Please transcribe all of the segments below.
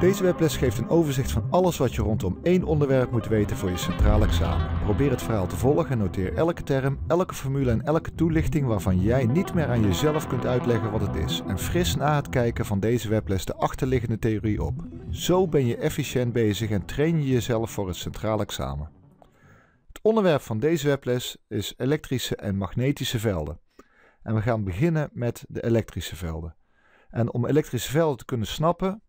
Deze webles geeft een overzicht van alles wat je rondom één onderwerp moet weten voor je centraal examen. Probeer het verhaal te volgen en noteer elke term, elke formule en elke toelichting waarvan jij niet meer aan jezelf kunt uitleggen wat het is. En fris na het kijken van deze webles de achterliggende theorie op. Zo ben je efficiënt bezig en train je jezelf voor het centraal examen. Het onderwerp van deze webles is elektrische en magnetische velden. En we gaan beginnen met de elektrische velden. En om elektrische velden te kunnen snappen,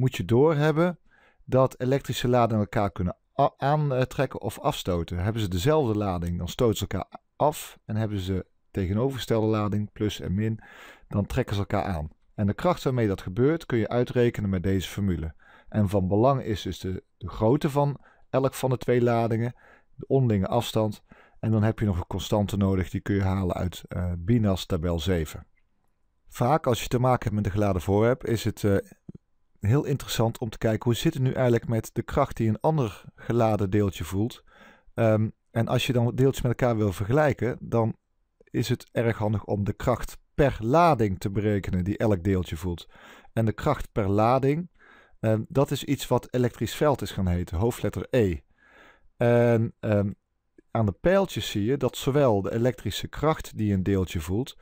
moet je doorhebben dat elektrische ladingen elkaar kunnen aantrekken of afstoten. Hebben ze dezelfde lading, dan stoten ze elkaar af. En hebben ze tegenovergestelde lading, plus en min, dan trekken ze elkaar aan. En de kracht waarmee dat gebeurt kun je uitrekenen met deze formule. En van belang is dus de, de grootte van elk van de twee ladingen, de onderlinge afstand. En dan heb je nog een constante nodig, die kun je halen uit eh, BINAS tabel 7. Vaak als je te maken hebt met een geladen voorwerp, is het eh, heel interessant om te kijken hoe zit het nu eigenlijk met de kracht die een ander geladen deeltje voelt. Ehm, en als je dan deeltjes met elkaar wil vergelijken, dan is het erg handig om de kracht per lading te berekenen die elk deeltje voelt. En de kracht per lading, ehm, dat is iets wat elektrisch veld is gaan heten, hoofdletter E. En ehm, aan de pijltjes zie je dat zowel de elektrische kracht die een deeltje voelt,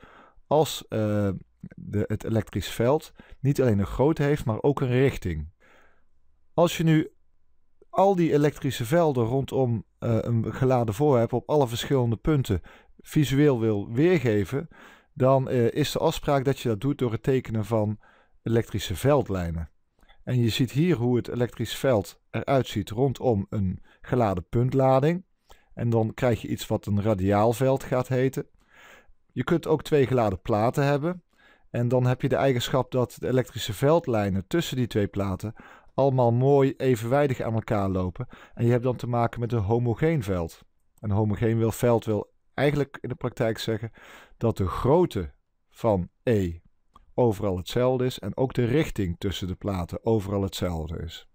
als uh, de, het elektrisch veld niet alleen een grootte heeft, maar ook een richting. Als je nu al die elektrische velden rondom eh, een geladen voorwerp op alle verschillende punten visueel wil weergeven, dan eh, is de afspraak dat je dat doet door het tekenen van elektrische veldlijnen. En je ziet hier hoe het elektrisch veld eruit ziet rondom een geladen puntlading. En dan krijg je iets wat een radiaalveld gaat heten. Je kunt ook twee geladen platen hebben. En dan heb je de eigenschap dat de elektrische veldlijnen tussen die twee platen allemaal mooi evenwijdig aan elkaar lopen. En je hebt dan te maken met een homogeen veld. Een homogeen veld wil eigenlijk in de praktijk zeggen dat de grootte van E overal hetzelfde is en ook de richting tussen de platen overal hetzelfde is.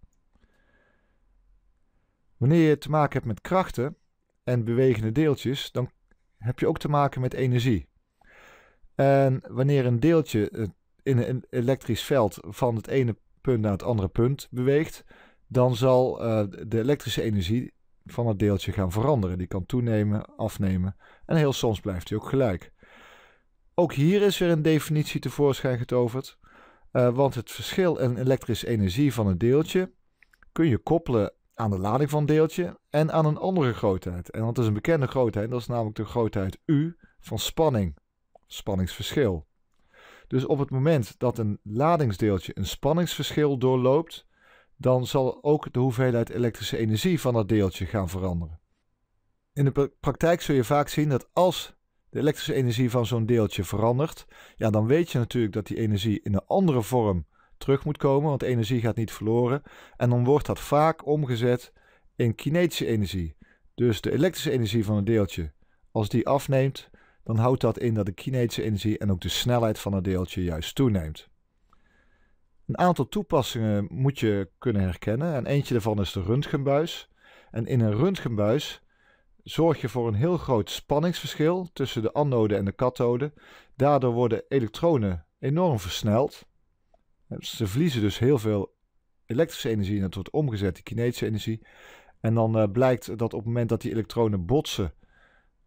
Wanneer je te maken hebt met krachten en bewegende deeltjes, dan heb je ook te maken met energie. En wanneer een deeltje in een elektrisch veld van het ene punt naar het andere punt beweegt, dan zal eh, de elektrische energie van het deeltje gaan veranderen. Die kan toenemen, afnemen en heel soms blijft hij ook gelijk. Ook hier is weer een definitie tevoorschijn getoverd, eh, want het verschil in elektrische energie van een deeltje kun je koppelen aan de lading van het deeltje en aan een andere grootheid. En dat is een bekende grootheid, dat is namelijk de grootheid U van spanning spanningsverschil. Dus op het moment dat een ladingsdeeltje een spanningsverschil doorloopt, dan zal ook de hoeveelheid elektrische energie van dat deeltje gaan veranderen. In de praktijk zul je vaak zien dat als de elektrische energie van zo'n deeltje verandert, ja, dan weet je natuurlijk dat die energie in een andere vorm terug moet komen, want energie gaat niet verloren. En dan wordt dat vaak omgezet in kinetische energie. Dus de elektrische energie van een deeltje, als die afneemt, dan houdt dat in dat de kinetische energie en ook de snelheid van het deeltje juist toeneemt. Een aantal toepassingen moet je kunnen herkennen en eentje daarvan is de röntgenbuis. En in een röntgenbuis zorg je voor een heel groot spanningsverschil tussen de anode en de kathode. Daardoor worden elektronen enorm versneld. Dus ze verliezen dus heel veel elektrische energie en het wordt omgezet in kinetische energie. En dan eh, blijkt dat op het moment dat die elektronen botsen,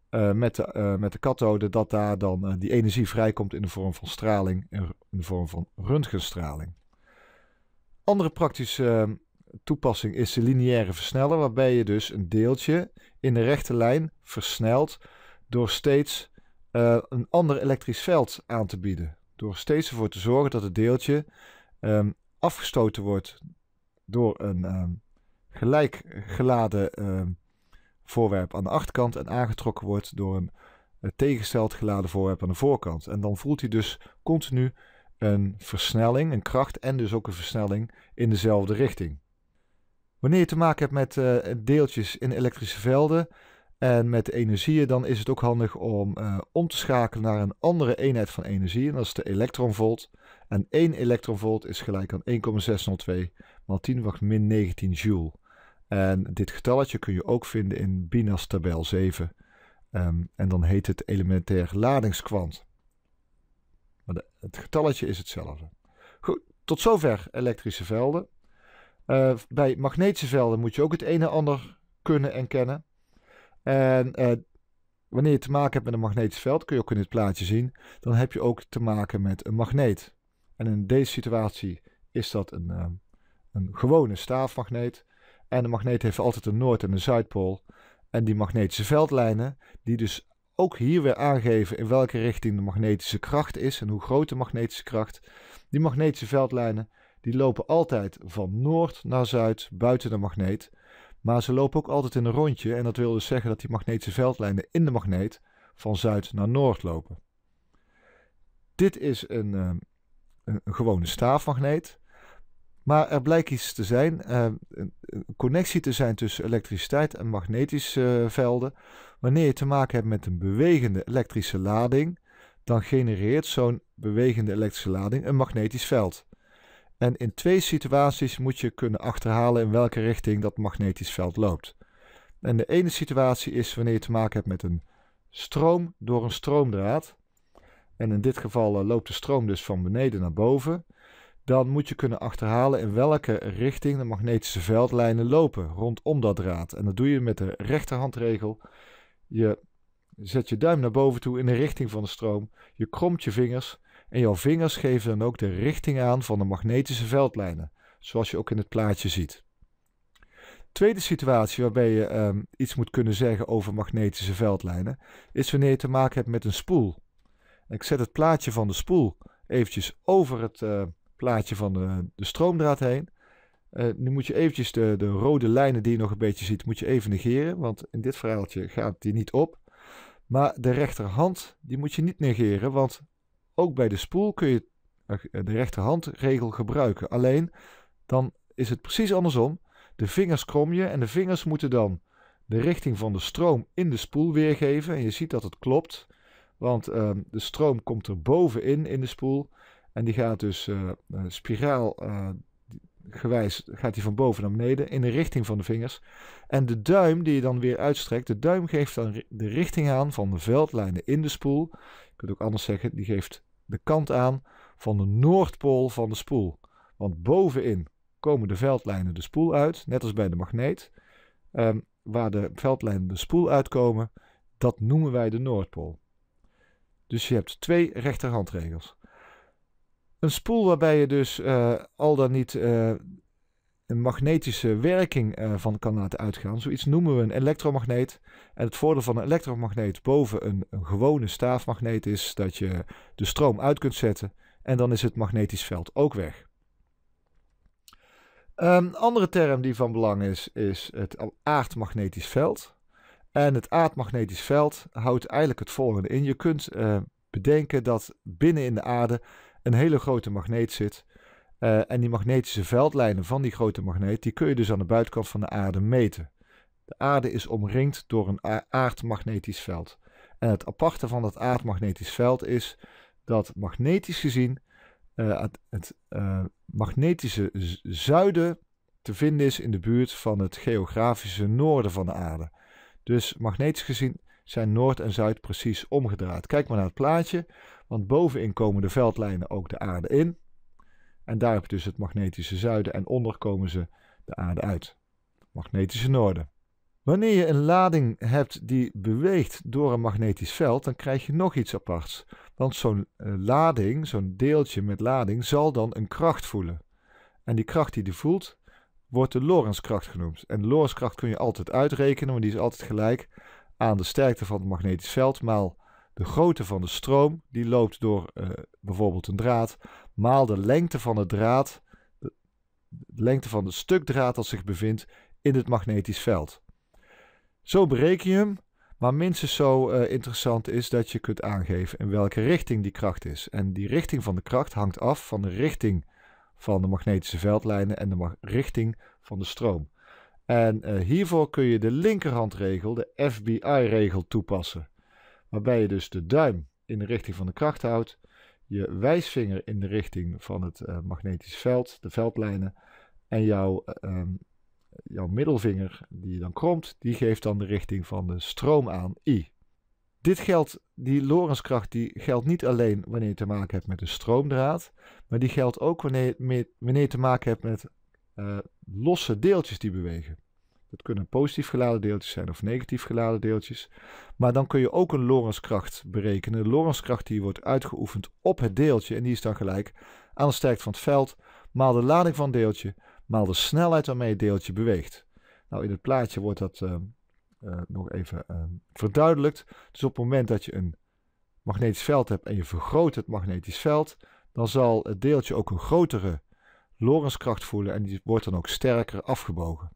eh, met, de, eh, met de kathode, dat daar dan eh, die energie vrijkomt in de vorm van straling, in, de vorm van röntgenstraling. Andere praktische ehm, toepassing is de lineaire versneller, waarbij je dus een deeltje in de rechte lijn versnelt door steeds een ander elektrisch veld aan te bieden. Door steeds ervoor te zorgen dat het deeltje ehm, afgestoten wordt door een um, ehm, gelijk geladen voorwerp aan de achterkant en aangetrokken wordt door een eh, tegengesteld geladen voorwerp aan de voorkant. En dan voelt hij dus continu een versnelling, een kracht en dus ook een versnelling in dezelfde richting. Wanneer je te maken hebt met eh, deeltjes in elektrische velden en met energieën, dan is het ook handig om eh, om te schakelen naar een andere eenheid van energie. En dat is de elektronvolt. En 1 elektronvolt is gelijk aan 1,602 maal 10 wacht min 19 joule. En dit getalletje kun je ook vinden in Binas tabel 7. Ehm, en dan heet het elementair ladingskwant. Maar het getalletje is hetzelfde. Goed, tot zover elektrische velden. Eh, bij magnetische velden moet je ook het een en ander kunnen en kennen. En eh, wanneer je te maken hebt met een magnetisch veld, kun je ook in dit plaatje zien, dan heb je ook te maken met een magneet. En in deze situatie is dat een, ehm, een gewone staafmagneet. En de magneet heeft altijd een noord- en een zuidpool. En die magnetische veldlijnen, die dus ook hier weer aangeven in welke richting de magnetische kracht is en hoe groot de magnetische kracht. Die magnetische veldlijnen, die lopen altijd van noord naar zuid buiten de magneet. Maar ze lopen ook altijd in een rondje en dat wil dus zeggen dat die magnetische veldlijnen in de magneet van zuid naar noord lopen. Dit is een, ehm, een, een gewone staafmagneet. Maar er blijkt iets te zijn, eh, een connectie te zijn tussen elektriciteit en magnetische eh, velden. Wanneer je te maken hebt met een bewegende elektrische lading, dan genereert zo'n bewegende elektrische lading een magnetisch veld. En in twee situaties moet je kunnen achterhalen in welke richting dat magnetisch veld loopt. En de ene situatie is wanneer je te maken hebt met een stroom door een stroomdraad. En in dit geval eh, loopt de stroom dus van beneden naar boven dan moet je kunnen achterhalen in welke richting de magnetische veldlijnen lopen rondom dat draad. En dat doe je met de rechterhandregel. Je zet je duim naar boven toe in de richting van de stroom. Je kromt je vingers en jouw vingers geven dan ook de richting aan van de magnetische veldlijnen, zoals je ook in het plaatje ziet. Tweede situatie waarbij je ehm, iets moet kunnen zeggen over magnetische veldlijnen is wanneer je te maken hebt met een spoel. Ik zet het plaatje van de spoel eventjes over het uh, plaatje van de, de stroomdraad heen. Eh, nu moet je eventjes de, de, rode lijnen die je nog een beetje ziet, moet je even negeren. Want in dit verhaaltje gaat die niet op. Maar de rechterhand, die moet je niet negeren. Want ook bij de spoel kun je eh, eh, de rechterhandregel gebruiken. Alleen, dan is het precies andersom. De vingers krom je en de vingers moeten dan de richting van de stroom in de spoel weergeven. En je ziet dat het klopt. Want ehm, de stroom komt er bovenin in de spoel. En die gaat dus uh, spiraal eh, gewijs gaat die van boven naar beneden in de richting van de vingers. En de duim die je dan weer uitstrekt, de duim geeft dan de richting aan van de veldlijnen in de spoel. Je kunt ook anders zeggen, die geeft de kant aan van de noordpool van de spoel. Want bovenin komen de veldlijnen de spoel uit, net als bij de magneet. Ehm, waar de veldlijnen de spoel uitkomen, dat noemen wij de noordpool. Dus je hebt twee rechterhandregels. Een spoel waarbij je dus eh, al dan niet eh, een magnetische werking eh, van kan laten uitgaan. Zoiets noemen we een elektromagneet. En het voordeel van een elektromagneet boven een, een, gewone staafmagneet is dat je de stroom uit kunt zetten en dan is het magnetisch veld ook weg. Een ehm, andere term die van belang is, is het aardmagnetisch veld. En het aardmagnetisch veld houdt eigenlijk het volgende in. Je kunt bedenken dat binnen in de aarde een hele grote magneet zit. Eh, en die magnetische veldlijnen van die grote magneet, die kun je dus aan de buitenkant van de aarde meten. De aarde is omringd door een aardmagnetisch veld. En het aparte van dat aardmagnetisch veld is dat magnetisch gezien eh, het, eh, magnetische zuiden te vinden is in de buurt van het geografische noorden van de aarde. Dus magnetisch gezien zijn Noord en Zuid precies omgedraaid. Kijk maar naar het plaatje, want bovenin komen de veldlijnen ook de aarde in. En daar heb je dus het magnetische zuiden en onder komen ze de aarde uit. Magnetische noorden. Wanneer je een lading hebt die beweegt door een magnetisch veld, dan krijg je nog iets aparts. Want zo'n eh, lading, zo'n deeltje met lading, zal dan een kracht voelen. En die kracht die die voelt, wordt de Lorentzkracht genoemd. En de Lorentzkracht kun je altijd uitrekenen, want die is altijd gelijk aan de sterkte van het magnetisch veld maal de grootte van de stroom, die loopt door eh, bijvoorbeeld een draad, maal de lengte van de draad, de lengte van het stuk draad dat zich bevindt in het magnetisch veld. Zo bereken je hem, maar minstens zo eh, interessant is dat je kunt aangeven in welke richting die kracht is. En die richting van de kracht hangt af van de richting van de magnetische veldlijnen en de richting van de stroom. En eh, hiervoor kun je de linkerhandregel, de FBI-regel, toepassen. Waarbij je dus de duim in de richting van de kracht houdt, je wijsvinger in de richting van het uh, magnetisch veld, de veldlijnen, en jouw, eh, ehm, jouw middelvinger, die je dan kromt, die geeft dan de richting van de stroom aan, I. Dit geldt, die Lorentzkracht die geldt niet alleen wanneer je te maken hebt met een stroomdraad, maar die geldt ook wanneer je, wanneer je te maken hebt met losse deeltjes die bewegen. Dat kunnen positief geladen deeltjes zijn of negatief geladen deeltjes. Maar dan kun je ook een Lorenzkracht berekenen. De Lorenzkracht die wordt uitgeoefend op het deeltje en die is dan gelijk aan de sterkte van het veld maal de lading van het deeltje maal de snelheid waarmee het deeltje beweegt. Nou, in het plaatje wordt dat ehm, eh, nog even uh, verduidelijkt. Dus op het moment dat je een magnetisch veld hebt en je vergroot het magnetisch veld, dan zal het deeltje ook een grotere lorenskracht voelen en die wordt dan ook sterker afgebogen.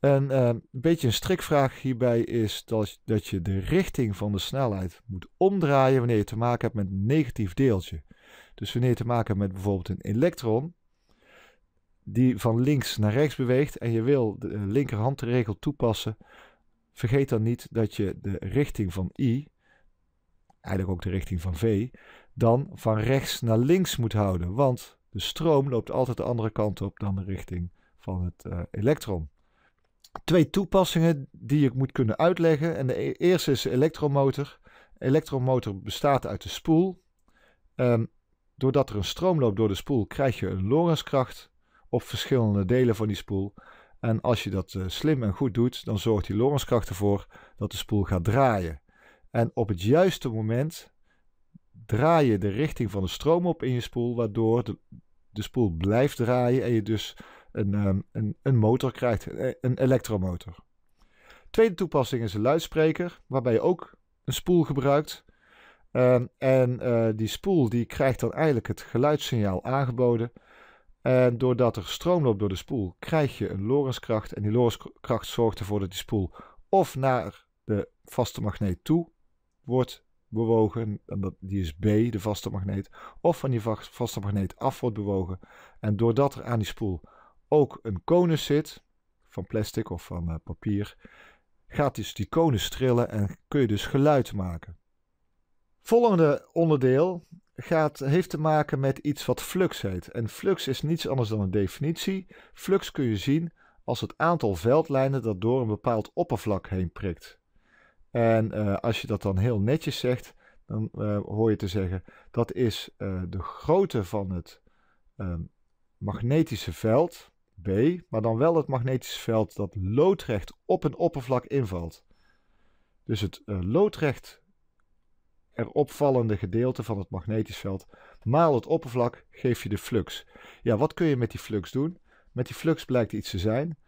En eh, een beetje een strikvraag hierbij is dat, dat je de richting van de snelheid moet omdraaien wanneer je te maken hebt met een negatief deeltje. Dus wanneer je te maken hebt met bijvoorbeeld een elektron die van links naar rechts beweegt en je wil de eh, linkerhandregel toepassen, vergeet dan niet dat je de richting van I, eigenlijk ook de richting van V, dan van rechts naar links moet houden. Want de stroom loopt altijd de andere kant op dan de richting van het eh, elektron. Twee toepassingen die ik moet kunnen uitleggen. En de e-, eerste is de elektromotor. De elektromotor bestaat uit de spoel. Ehm, doordat er een stroom loopt door de spoel, krijg je een Lorentzkracht op verschillende delen van die spoel. En als je dat eh, slim en goed doet, dan zorgt die Lorentzkracht ervoor dat de spoel gaat draaien. En op het juiste moment draai je de richting van de stroom op in je spoel, waardoor de, de spoel blijft draaien en je dus een, ehm, een, een motor krijgt, eh, een elektromotor. Tweede toepassing is een luidspreker, waarbij je ook een spoel gebruikt. Ehm, en eh, die spoel die krijgt dan eigenlijk het geluidssignaal aangeboden. En doordat er stroom loopt door de spoel, krijg je een lorenskracht. En die lorenskracht zorgt ervoor dat die spoel of naar de vaste magneet toe wordt bewogen, en dat, die is B, de vaste magneet, of van die vaste magneet af wordt bewogen. En doordat er aan die spoel ook een konus zit, van plastic of van eh, papier, gaat dus die konus trillen en kun je dus geluid maken. Volgende onderdeel gaat, heeft te maken met iets wat flux heet. En flux is niets anders dan een definitie. Flux kun je zien als het aantal veldlijnen dat door een bepaald oppervlak heen prikt. En eh, als je dat dan heel netjes zegt, dan eh, hoor je te zeggen: dat is eh, de grootte van het ehm, magnetische veld, B, maar dan wel het magnetische veld dat loodrecht op een oppervlak invalt. Dus het loodrecht erop vallende gedeelte van het magnetisch veld maal het oppervlak geef je de flux. Ja, wat kun je met die flux doen? Met die flux blijkt iets te zijn.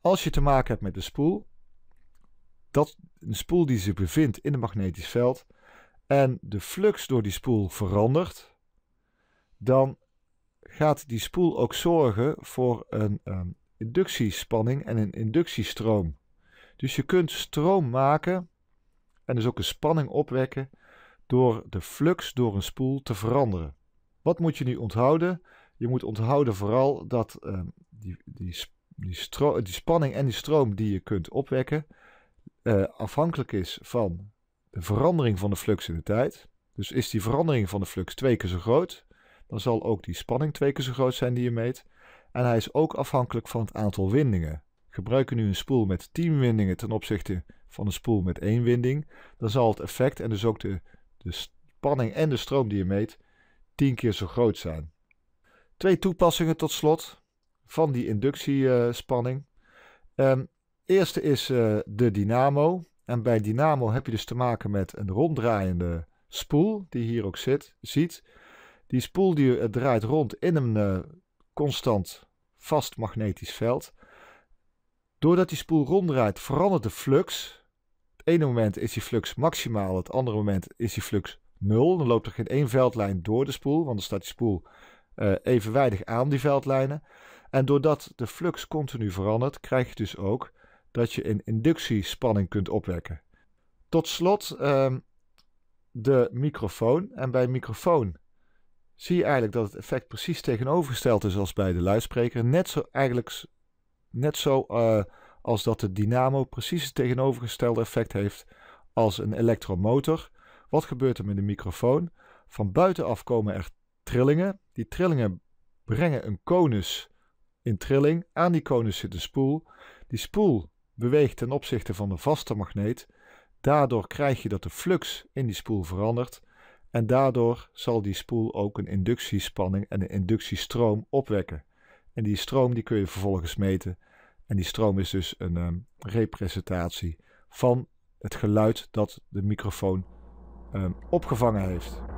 Als je te maken hebt met de spoel, dat een spoel die zich bevindt in een magnetisch veld en de flux door die spoel verandert, dan gaat die spoel ook zorgen voor een um, inductiespanning en een inductiestroom. Dus je kunt stroom maken en dus ook een spanning opwekken door de flux door een spoel te veranderen. Wat moet je nu onthouden? Je moet onthouden vooral dat ehm, die, die, die spanning en die stroom die je kunt opwekken, eh, afhankelijk is van de verandering van de flux in de tijd. Dus is die verandering van de flux twee keer zo groot, dan zal ook die spanning twee keer zo groot zijn die je meet. En hij is ook afhankelijk van het aantal windingen. Gebruik je nu een spoel met 10 windingen ten opzichte van een spoel met één winding, dan zal het effect en dus ook de, de spanning en de stroom die je meet 10 keer zo groot zijn. Twee toepassingen tot slot van die inductiespanning. Um, Eerste is eh, de dynamo. En bij dynamo heb je dus te maken met een ronddraaiende spoel, die hier ook zit, ziet. Die spoel die, eh, draait rond in een eh, constant vast magnetisch veld. Doordat die spoel ronddraait, verandert de flux. Het ene moment is die flux maximaal, het andere moment is die flux nul. Dan loopt er geen één veldlijn door de spoel, want dan staat die spoel uh, evenwijdig aan die veldlijnen. En doordat de flux continu verandert, krijg je dus ook dat je een inductiespanning kunt opwekken. Tot slot ehm, de microfoon. En bij microfoon zie je eigenlijk dat het effect precies tegenovergesteld is als bij de luidspreker. Net zo, eigenlijk, net zo eh, als dat de dynamo precies het tegenovergestelde effect heeft als een elektromotor. Wat gebeurt er met de microfoon? Van buitenaf komen er trillingen. Die trillingen brengen een konus in trilling. Aan die konus zit een spoel. Die spoel beweegt ten opzichte van de vaste magneet. Daardoor krijg je dat de flux in die spoel verandert en daardoor zal die spoel ook een inductiespanning en een inductiestroom opwekken. En die stroom die kun je vervolgens meten. En die stroom is dus een ehm, representatie van het geluid dat de microfoon ehm, opgevangen heeft.